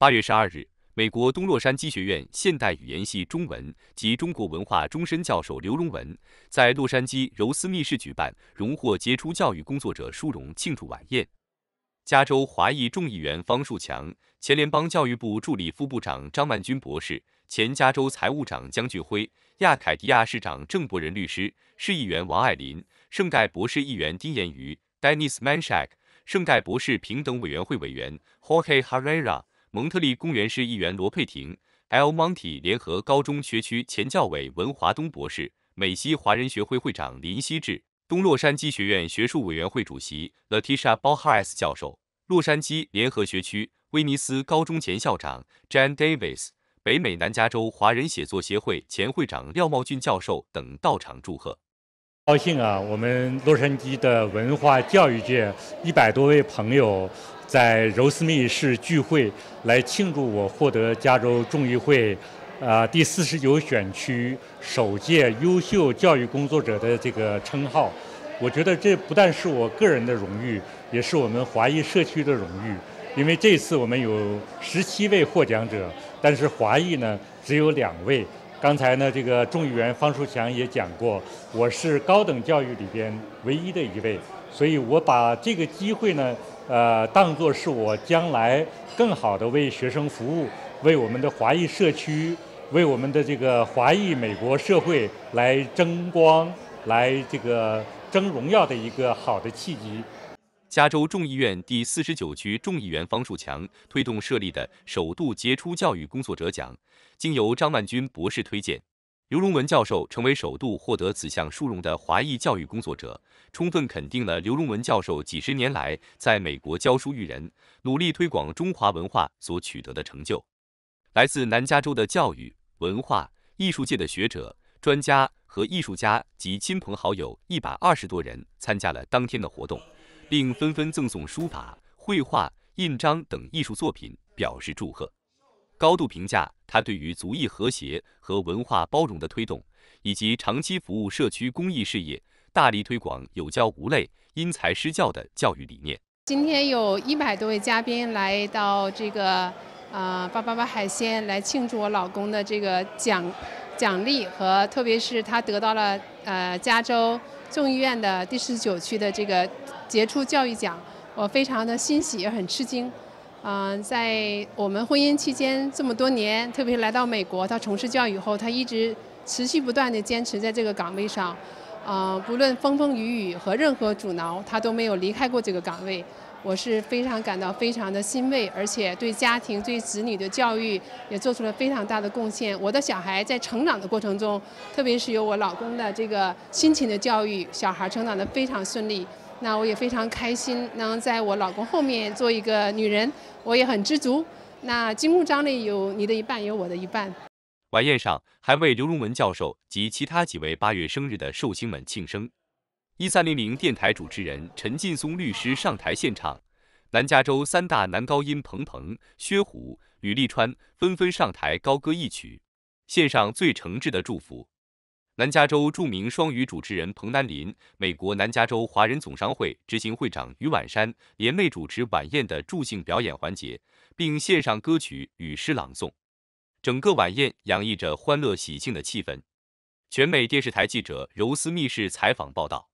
八月十二日，美国东洛杉矶学院现代语言系中文及中国文化终身教授刘荣文在洛杉矶柔斯密室举办荣获杰出教育工作者殊荣庆祝晚宴。加州华裔众议员方树强、前联邦教育部助理副部长张万军博士、前加州财务长江俊辉、亚凯迪亚市长郑伯仁律师、市议员王爱林、圣盖博士议员丁延瑜、Dennis m a n s h a k 圣盖博士平等委员会委员 Jorge Herrera。蒙特利公园市议员罗佩廷 （L. Monty） 联合高中学区前教委文华东博士、美西华人学会会长林希志、东洛杉矶学院学术委员会主席 Latisha b o h a r s 教授、洛杉矶联合学区威尼斯高中前校长 Jan Davis、北美南加州华人写作协会前会长廖茂俊教授等到场祝贺。高兴啊！我们洛杉矶的文化教育界一百多位朋友在柔斯密市聚会，来庆祝我获得加州众议会啊第四十九选区首届优秀教育工作者的这个称号。我觉得这不但是我个人的荣誉，也是我们华裔社区的荣誉。因为这次我们有十七位获奖者，但是华裔呢只有两位。刚才呢，这个众议员方书强也讲过，我是高等教育里边唯一的一位，所以我把这个机会呢，呃，当作是我将来更好的为学生服务，为我们的华裔社区，为我们的这个华裔美国社会来争光，来这个争荣耀的一个好的契机。加州众议院第四十九区众议员方树强推动设立的首度杰出教育工作者奖，经由张万军博士推荐，刘荣文教授成为首度获得此项殊荣的华裔教育工作者，充分肯定了刘荣文教授几十年来在美国教书育人，努力推广中华文化所取得的成就。来自南加州的教育、文化、艺术界的学者、专家和艺术家及亲朋好友一百二十多人参加了当天的活动。并纷纷赠送书法、绘画、印章等艺术作品，表示祝贺，高度评价他对于族裔和谐和文化包容的推动，以及长期服务社区公益事业，大力推广有教无类、因材施教的教育理念。今天有一百多位嘉宾来到这个呃巴巴巴海鲜，来庆祝我老公的这个奖奖励和特别是他得到了呃加州。众议院的第十九区的这个杰出教育奖，我非常的欣喜也很吃惊。嗯，在我们婚姻期间这么多年，特别是来到美国，他从事教育后，他一直持续不断的坚持在这个岗位上。啊，不论风风雨雨和任何阻挠，他都没有离开过这个岗位。我是非常感到非常的欣慰，而且对家庭对子女的教育也做出了非常大的贡献。我的小孩在成长的过程中，特别是有我老公的这个辛勤的教育，小孩成长的非常顺利。那我也非常开心，能在我老公后面做一个女人，我也很知足。那金木章里有你的一半，有我的一半。晚宴上还为刘荣文教授及其他几位八月生日的寿星们庆生。一三零零电台主持人陈劲松律师上台现场，南加州三大男高音彭彭、薛虎、吕立川纷纷上台高歌一曲，献上最诚挚的祝福。南加州著名双语主持人彭丹林、美国南加州华人总商会执行会长于婉山联袂主持晚宴的助兴表演环节，并献上歌曲与诗朗诵。整个晚宴洋溢着欢乐喜庆的气氛。全美电视台记者柔斯密室采访报道。